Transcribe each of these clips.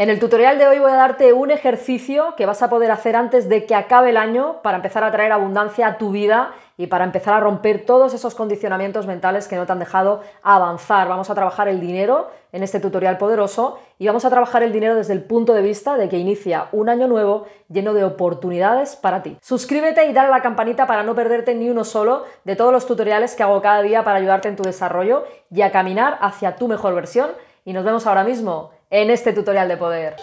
En el tutorial de hoy voy a darte un ejercicio que vas a poder hacer antes de que acabe el año para empezar a traer abundancia a tu vida y para empezar a romper todos esos condicionamientos mentales que no te han dejado avanzar. Vamos a trabajar el dinero en este tutorial poderoso y vamos a trabajar el dinero desde el punto de vista de que inicia un año nuevo lleno de oportunidades para ti. Suscríbete y dale a la campanita para no perderte ni uno solo de todos los tutoriales que hago cada día para ayudarte en tu desarrollo y a caminar hacia tu mejor versión. Y nos vemos ahora mismo en este tutorial de poder.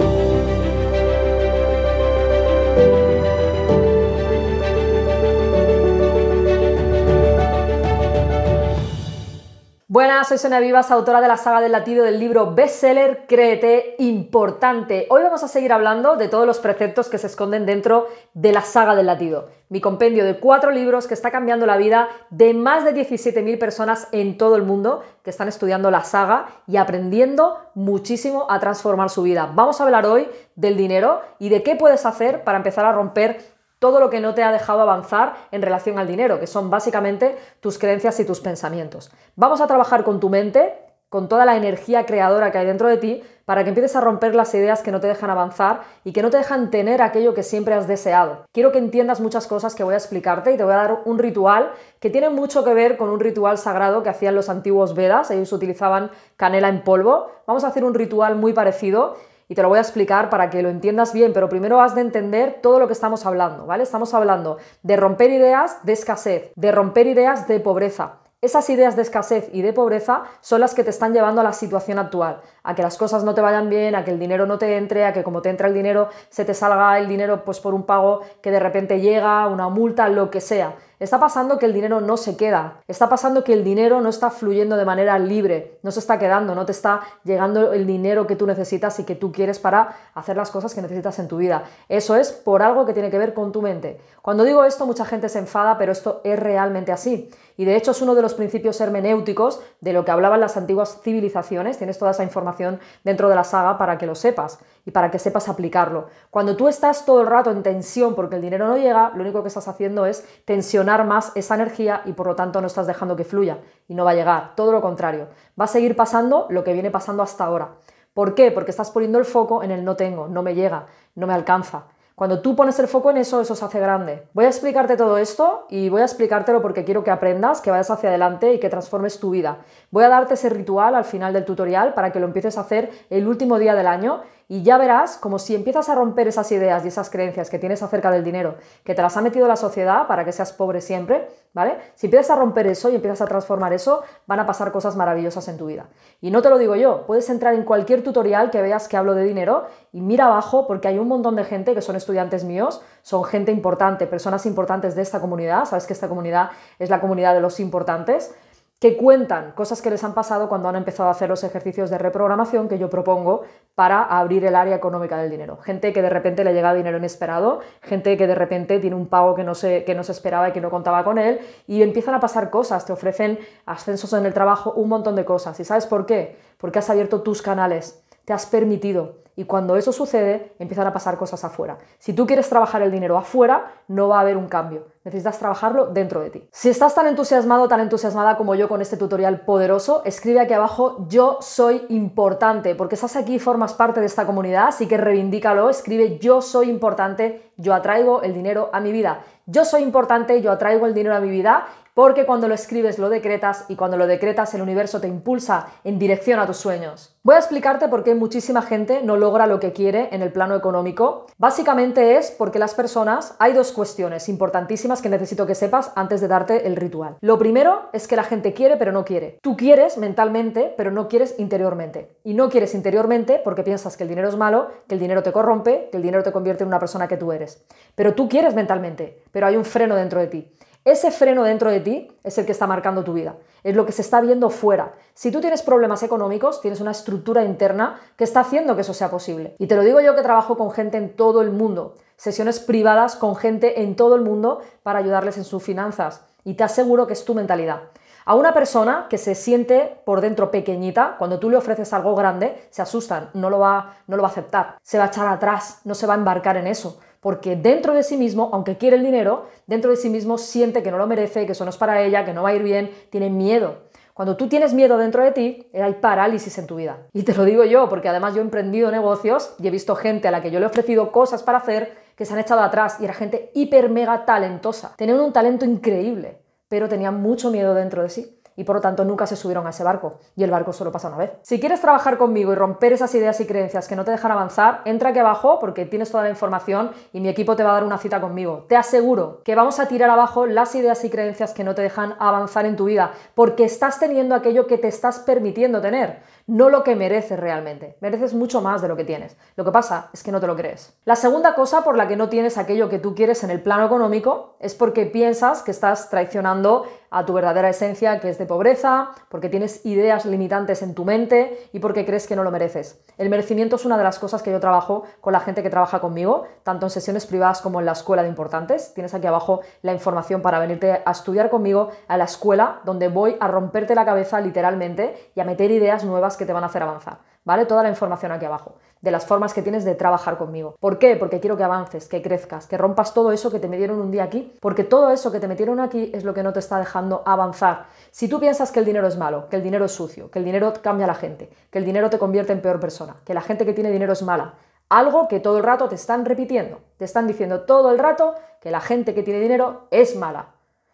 Buenas, soy Sonia Vivas, autora de la saga del latido del libro bestseller Créete Importante. Hoy vamos a seguir hablando de todos los preceptos que se esconden dentro de la saga del latido, mi compendio de cuatro libros que está cambiando la vida de más de 17.000 personas en todo el mundo que están estudiando la saga y aprendiendo muchísimo a transformar su vida. Vamos a hablar hoy del dinero y de qué puedes hacer para empezar a romper todo lo que no te ha dejado avanzar en relación al dinero, que son básicamente tus creencias y tus pensamientos. Vamos a trabajar con tu mente, con toda la energía creadora que hay dentro de ti, para que empieces a romper las ideas que no te dejan avanzar y que no te dejan tener aquello que siempre has deseado. Quiero que entiendas muchas cosas que voy a explicarte y te voy a dar un ritual que tiene mucho que ver con un ritual sagrado que hacían los antiguos Vedas, ellos utilizaban canela en polvo. Vamos a hacer un ritual muy parecido y te lo voy a explicar para que lo entiendas bien, pero primero has de entender todo lo que estamos hablando, ¿vale? Estamos hablando de romper ideas de escasez, de romper ideas de pobreza. Esas ideas de escasez y de pobreza son las que te están llevando a la situación actual, a que las cosas no te vayan bien, a que el dinero no te entre, a que como te entra el dinero se te salga el dinero pues por un pago que de repente llega, una multa, lo que sea. Está pasando que el dinero no se queda, está pasando que el dinero no está fluyendo de manera libre, no se está quedando, no te está llegando el dinero que tú necesitas y que tú quieres para hacer las cosas que necesitas en tu vida. Eso es por algo que tiene que ver con tu mente. Cuando digo esto, mucha gente se enfada, pero esto es realmente así. Y de hecho es uno de los principios hermenéuticos de lo que hablaban las antiguas civilizaciones. Tienes toda esa información dentro de la saga para que lo sepas y para que sepas aplicarlo. Cuando tú estás todo el rato en tensión porque el dinero no llega, lo único que estás haciendo es tensionar más esa energía y por lo tanto no estás dejando que fluya y no va a llegar. Todo lo contrario. Va a seguir pasando lo que viene pasando hasta ahora. ¿Por qué? Porque estás poniendo el foco en el no tengo, no me llega, no me alcanza cuando tú pones el foco en eso, eso se hace grande. Voy a explicarte todo esto y voy a explicártelo porque quiero que aprendas, que vayas hacia adelante y que transformes tu vida. Voy a darte ese ritual al final del tutorial para que lo empieces a hacer el último día del año y ya verás como si empiezas a romper esas ideas y esas creencias que tienes acerca del dinero, que te las ha metido la sociedad para que seas pobre siempre, ¿vale? Si empiezas a romper eso y empiezas a transformar eso, van a pasar cosas maravillosas en tu vida. Y no te lo digo yo, puedes entrar en cualquier tutorial que veas que hablo de dinero y mira abajo porque hay un montón de gente que son estudiantes míos, son gente importante, personas importantes de esta comunidad, sabes que esta comunidad es la comunidad de los importantes que cuentan cosas que les han pasado cuando han empezado a hacer los ejercicios de reprogramación que yo propongo para abrir el área económica del dinero. Gente que de repente le llega dinero inesperado, gente que de repente tiene un pago que no, se, que no se esperaba y que no contaba con él, y empiezan a pasar cosas, te ofrecen ascensos en el trabajo, un montón de cosas. ¿Y sabes por qué? Porque has abierto tus canales te has permitido. Y cuando eso sucede, empiezan a pasar cosas afuera. Si tú quieres trabajar el dinero afuera, no va a haber un cambio. Necesitas trabajarlo dentro de ti. Si estás tan entusiasmado, tan entusiasmada como yo con este tutorial poderoso, escribe aquí abajo yo soy importante, porque estás aquí, y formas parte de esta comunidad, así que reivindícalo, escribe yo soy importante, yo atraigo el dinero a mi vida. Yo soy importante, yo atraigo el dinero a mi vida porque cuando lo escribes lo decretas y cuando lo decretas el universo te impulsa en dirección a tus sueños. Voy a explicarte por qué muchísima gente no logra lo que quiere en el plano económico. Básicamente es porque las personas, hay dos cuestiones importantísimas que necesito que sepas antes de darte el ritual. Lo primero es que la gente quiere pero no quiere. Tú quieres mentalmente pero no quieres interiormente. Y no quieres interiormente porque piensas que el dinero es malo, que el dinero te corrompe, que el dinero te convierte en una persona que tú eres. Pero tú quieres mentalmente, pero hay un freno dentro de ti. Ese freno dentro de ti es el que está marcando tu vida, es lo que se está viendo fuera. Si tú tienes problemas económicos, tienes una estructura interna que está haciendo que eso sea posible. Y te lo digo yo que trabajo con gente en todo el mundo, sesiones privadas con gente en todo el mundo para ayudarles en sus finanzas. Y te aseguro que es tu mentalidad. A una persona que se siente por dentro pequeñita, cuando tú le ofreces algo grande, se asustan, no lo va, no lo va a aceptar, se va a echar atrás, no se va a embarcar en eso porque dentro de sí mismo, aunque quiere el dinero, dentro de sí mismo siente que no lo merece, que eso no es para ella, que no va a ir bien, tiene miedo. Cuando tú tienes miedo dentro de ti, eh, hay parálisis en tu vida. Y te lo digo yo, porque además yo he emprendido negocios y he visto gente a la que yo le he ofrecido cosas para hacer que se han echado atrás y era gente hiper mega talentosa. Tenían un talento increíble, pero tenían mucho miedo dentro de sí y por lo tanto nunca se subieron a ese barco y el barco solo pasa una vez. Si quieres trabajar conmigo y romper esas ideas y creencias que no te dejan avanzar, entra aquí abajo porque tienes toda la información y mi equipo te va a dar una cita conmigo. Te aseguro que vamos a tirar abajo las ideas y creencias que no te dejan avanzar en tu vida porque estás teniendo aquello que te estás permitiendo tener, no lo que mereces realmente. Mereces mucho más de lo que tienes. Lo que pasa es que no te lo crees. La segunda cosa por la que no tienes aquello que tú quieres en el plano económico es porque piensas que estás traicionando a tu verdadera esencia, que es de pobreza, porque tienes ideas limitantes en tu mente y porque crees que no lo mereces. El merecimiento es una de las cosas que yo trabajo con la gente que trabaja conmigo, tanto en sesiones privadas como en la escuela de importantes. Tienes aquí abajo la información para venirte a estudiar conmigo a la escuela, donde voy a romperte la cabeza literalmente y a meter ideas nuevas que te van a hacer avanzar. ¿vale? Toda la información aquí abajo, de las formas que tienes de trabajar conmigo. ¿Por qué? Porque quiero que avances, que crezcas, que rompas todo eso que te metieron un día aquí, porque todo eso que te metieron aquí es lo que no te está dejando avanzar. Si tú piensas que el dinero es malo, que el dinero es sucio, que el dinero cambia a la gente, que el dinero te convierte en peor persona, que la gente que tiene dinero es mala, algo que todo el rato te están repitiendo, te están diciendo todo el rato que la gente que tiene dinero es mala,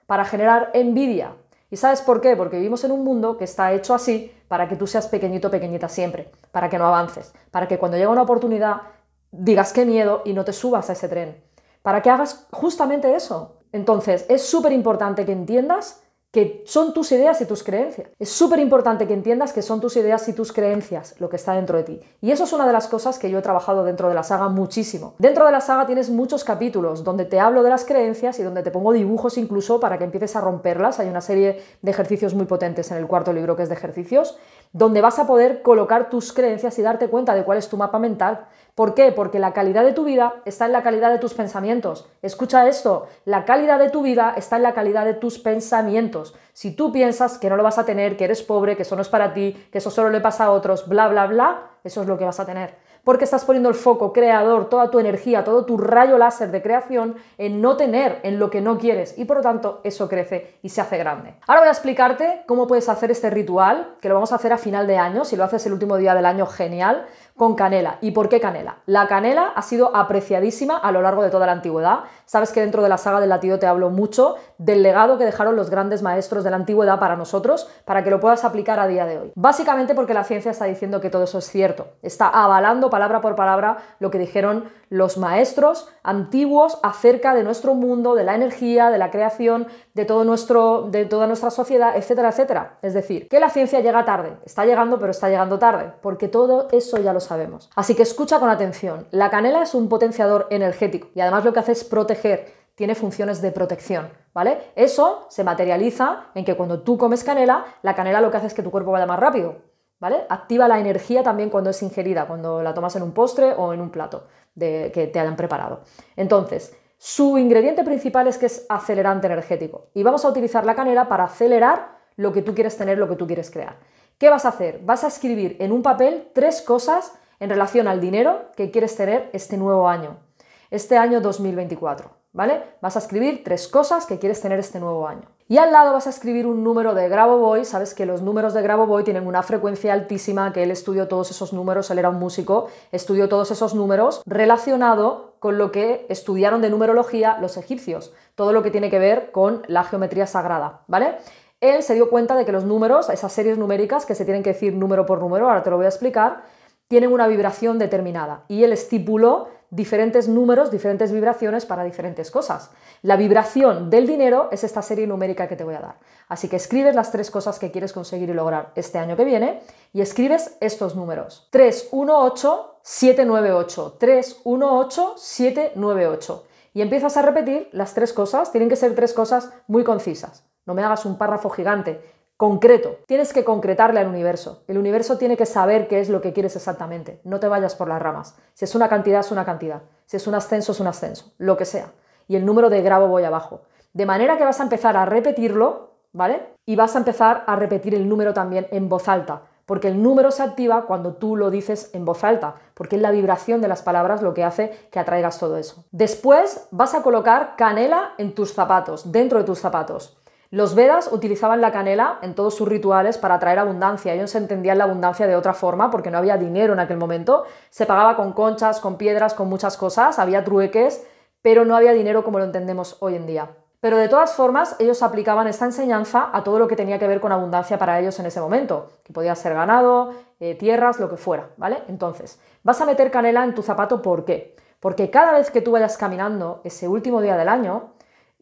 para generar envidia, ¿Y sabes por qué? Porque vivimos en un mundo que está hecho así para que tú seas pequeñito, pequeñita siempre, para que no avances, para que cuando llega una oportunidad digas qué miedo y no te subas a ese tren, para que hagas justamente eso. Entonces, es súper importante que entiendas que son tus ideas y tus creencias. Es súper importante que entiendas que son tus ideas y tus creencias lo que está dentro de ti. Y eso es una de las cosas que yo he trabajado dentro de la saga muchísimo. Dentro de la saga tienes muchos capítulos donde te hablo de las creencias y donde te pongo dibujos incluso para que empieces a romperlas. Hay una serie de ejercicios muy potentes en el cuarto libro que es de ejercicios, donde vas a poder colocar tus creencias y darte cuenta de cuál es tu mapa mental. ¿Por qué? Porque la calidad de tu vida está en la calidad de tus pensamientos. Escucha esto, la calidad de tu vida está en la calidad de tus pensamientos. Si tú piensas que no lo vas a tener, que eres pobre, que eso no es para ti, que eso solo le pasa a otros, bla, bla, bla, eso es lo que vas a tener. Porque estás poniendo el foco creador, toda tu energía, todo tu rayo láser de creación en no tener, en lo que no quieres. Y por lo tanto, eso crece y se hace grande. Ahora voy a explicarte cómo puedes hacer este ritual, que lo vamos a hacer a final de año. Si lo haces el último día del año, genial con canela. ¿Y por qué canela? La canela ha sido apreciadísima a lo largo de toda la antigüedad. Sabes que dentro de la saga del latido te hablo mucho del legado que dejaron los grandes maestros de la antigüedad para nosotros, para que lo puedas aplicar a día de hoy. Básicamente porque la ciencia está diciendo que todo eso es cierto. Está avalando palabra por palabra lo que dijeron los maestros antiguos acerca de nuestro mundo, de la energía, de la creación, de, todo nuestro, de toda nuestra sociedad, etcétera, etcétera. Es decir, que la ciencia llega tarde. Está llegando, pero está llegando tarde, porque todo eso ya lo sabemos. Así que escucha con atención. La canela es un potenciador energético y además lo que hace es proteger, tiene funciones de protección. ¿Vale? Eso se materializa en que cuando tú comes canela, la canela lo que hace es que tu cuerpo vaya más rápido, ¿Vale? Activa la energía también cuando es ingerida, cuando la tomas en un postre o en un plato que te hayan preparado. Entonces, su ingrediente principal es que es acelerante energético y vamos a utilizar la canela para acelerar lo que tú quieres tener, lo que tú quieres crear. ¿Qué vas a hacer? Vas a escribir en un papel tres cosas en relación al dinero que quieres tener este nuevo año, este año 2024, ¿vale? Vas a escribir tres cosas que quieres tener este nuevo año. Y al lado vas a escribir un número de Boy. sabes que los números de Grabovoi tienen una frecuencia altísima, que él estudió todos esos números, él era un músico, estudió todos esos números relacionado con lo que estudiaron de numerología los egipcios, todo lo que tiene que ver con la geometría sagrada, ¿vale? él se dio cuenta de que los números, esas series numéricas que se tienen que decir número por número, ahora te lo voy a explicar, tienen una vibración determinada. Y él estipuló diferentes números, diferentes vibraciones para diferentes cosas. La vibración del dinero es esta serie numérica que te voy a dar. Así que escribes las tres cosas que quieres conseguir y lograr este año que viene y escribes estos números. 318798, 318798. Y empiezas a repetir las tres cosas, tienen que ser tres cosas muy concisas no me hagas un párrafo gigante, concreto. Tienes que concretarle al universo. El universo tiene que saber qué es lo que quieres exactamente. No te vayas por las ramas. Si es una cantidad, es una cantidad. Si es un ascenso, es un ascenso. Lo que sea. Y el número de grabo voy abajo. De manera que vas a empezar a repetirlo, ¿vale? Y vas a empezar a repetir el número también en voz alta. Porque el número se activa cuando tú lo dices en voz alta, porque es la vibración de las palabras lo que hace que atraigas todo eso. Después vas a colocar canela en tus zapatos, dentro de tus zapatos. Los Vedas utilizaban la canela en todos sus rituales para atraer abundancia. Ellos entendían la abundancia de otra forma porque no había dinero en aquel momento. Se pagaba con conchas, con piedras, con muchas cosas, había trueques, pero no había dinero como lo entendemos hoy en día. Pero de todas formas, ellos aplicaban esta enseñanza a todo lo que tenía que ver con abundancia para ellos en ese momento, que podía ser ganado, eh, tierras, lo que fuera, ¿vale? Entonces, vas a meter canela en tu zapato, ¿por qué? Porque cada vez que tú vayas caminando ese último día del año,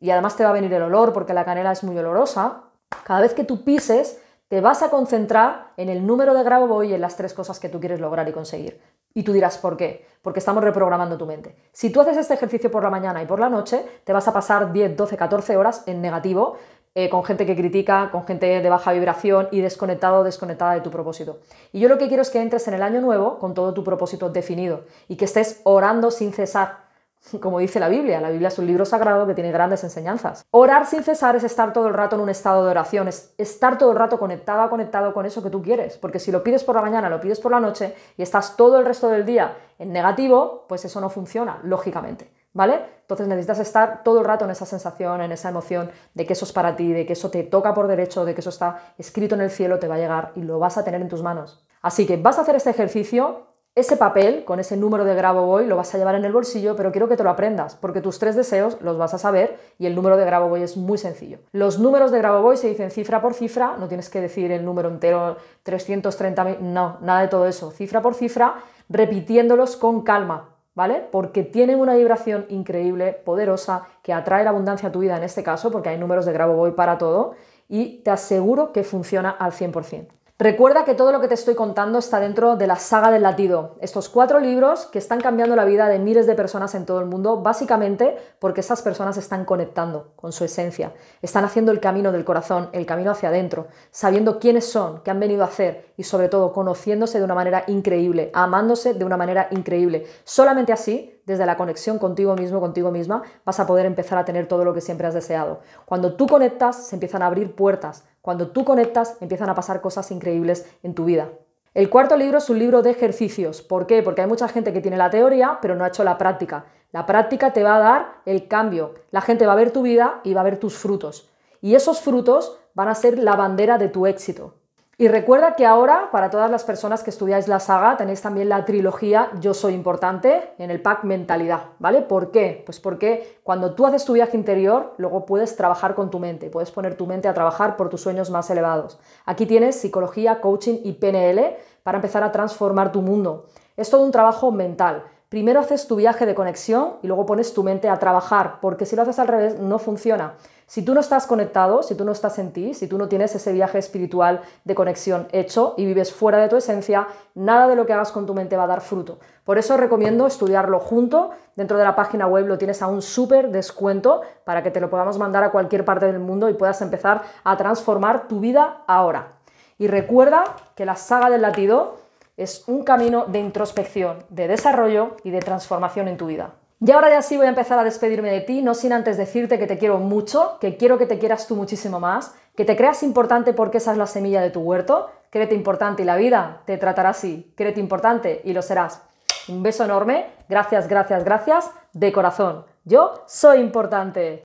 y además te va a venir el olor porque la canela es muy olorosa, cada vez que tú pises te vas a concentrar en el número de grabo y en las tres cosas que tú quieres lograr y conseguir. Y tú dirás, ¿por qué? Porque estamos reprogramando tu mente. Si tú haces este ejercicio por la mañana y por la noche, te vas a pasar 10, 12, 14 horas en negativo, eh, con gente que critica, con gente de baja vibración y desconectado o desconectada de tu propósito. Y yo lo que quiero es que entres en el año nuevo con todo tu propósito definido y que estés orando sin cesar como dice la Biblia. La Biblia es un libro sagrado que tiene grandes enseñanzas. Orar sin cesar es estar todo el rato en un estado de oración, es estar todo el rato conectado, conectado con eso que tú quieres. Porque si lo pides por la mañana, lo pides por la noche y estás todo el resto del día en negativo, pues eso no funciona, lógicamente. ¿Vale? Entonces necesitas estar todo el rato en esa sensación, en esa emoción de que eso es para ti, de que eso te toca por derecho, de que eso está escrito en el cielo, te va a llegar y lo vas a tener en tus manos. Así que vas a hacer este ejercicio ese papel con ese número de Grabovoi lo vas a llevar en el bolsillo, pero quiero que te lo aprendas, porque tus tres deseos los vas a saber y el número de Grabovoi es muy sencillo. Los números de Grabovoi se dicen cifra por cifra, no tienes que decir el número entero 330.000, no, nada de todo eso, cifra por cifra, repitiéndolos con calma, ¿vale? Porque tienen una vibración increíble, poderosa, que atrae la abundancia a tu vida en este caso, porque hay números de Grabovoi para todo, y te aseguro que funciona al 100%. Recuerda que todo lo que te estoy contando está dentro de la saga del latido, estos cuatro libros que están cambiando la vida de miles de personas en todo el mundo, básicamente porque esas personas están conectando con su esencia, están haciendo el camino del corazón, el camino hacia adentro, sabiendo quiénes son, qué han venido a hacer y sobre todo conociéndose de una manera increíble, amándose de una manera increíble. Solamente así desde la conexión contigo mismo, contigo misma, vas a poder empezar a tener todo lo que siempre has deseado. Cuando tú conectas, se empiezan a abrir puertas. Cuando tú conectas, empiezan a pasar cosas increíbles en tu vida. El cuarto libro es un libro de ejercicios. ¿Por qué? Porque hay mucha gente que tiene la teoría, pero no ha hecho la práctica. La práctica te va a dar el cambio. La gente va a ver tu vida y va a ver tus frutos. Y esos frutos van a ser la bandera de tu éxito. Y recuerda que ahora, para todas las personas que estudiáis la saga, tenéis también la trilogía Yo Soy Importante en el pack Mentalidad, ¿vale? ¿Por qué? Pues porque cuando tú haces tu viaje interior, luego puedes trabajar con tu mente, puedes poner tu mente a trabajar por tus sueños más elevados. Aquí tienes psicología, coaching y PNL para empezar a transformar tu mundo. Es todo un trabajo mental. Primero haces tu viaje de conexión y luego pones tu mente a trabajar, porque si lo haces al revés no funciona. Si tú no estás conectado, si tú no estás en ti, si tú no tienes ese viaje espiritual de conexión hecho y vives fuera de tu esencia, nada de lo que hagas con tu mente va a dar fruto. Por eso recomiendo estudiarlo junto. Dentro de la página web lo tienes a un súper descuento para que te lo podamos mandar a cualquier parte del mundo y puedas empezar a transformar tu vida ahora. Y recuerda que la saga del latido es un camino de introspección, de desarrollo y de transformación en tu vida. Y ahora ya sí voy a empezar a despedirme de ti, no sin antes decirte que te quiero mucho, que quiero que te quieras tú muchísimo más, que te creas importante porque esa es la semilla de tu huerto, créete importante y la vida te tratará así, créete importante y lo serás. Un beso enorme, gracias, gracias, gracias, de corazón. Yo soy importante.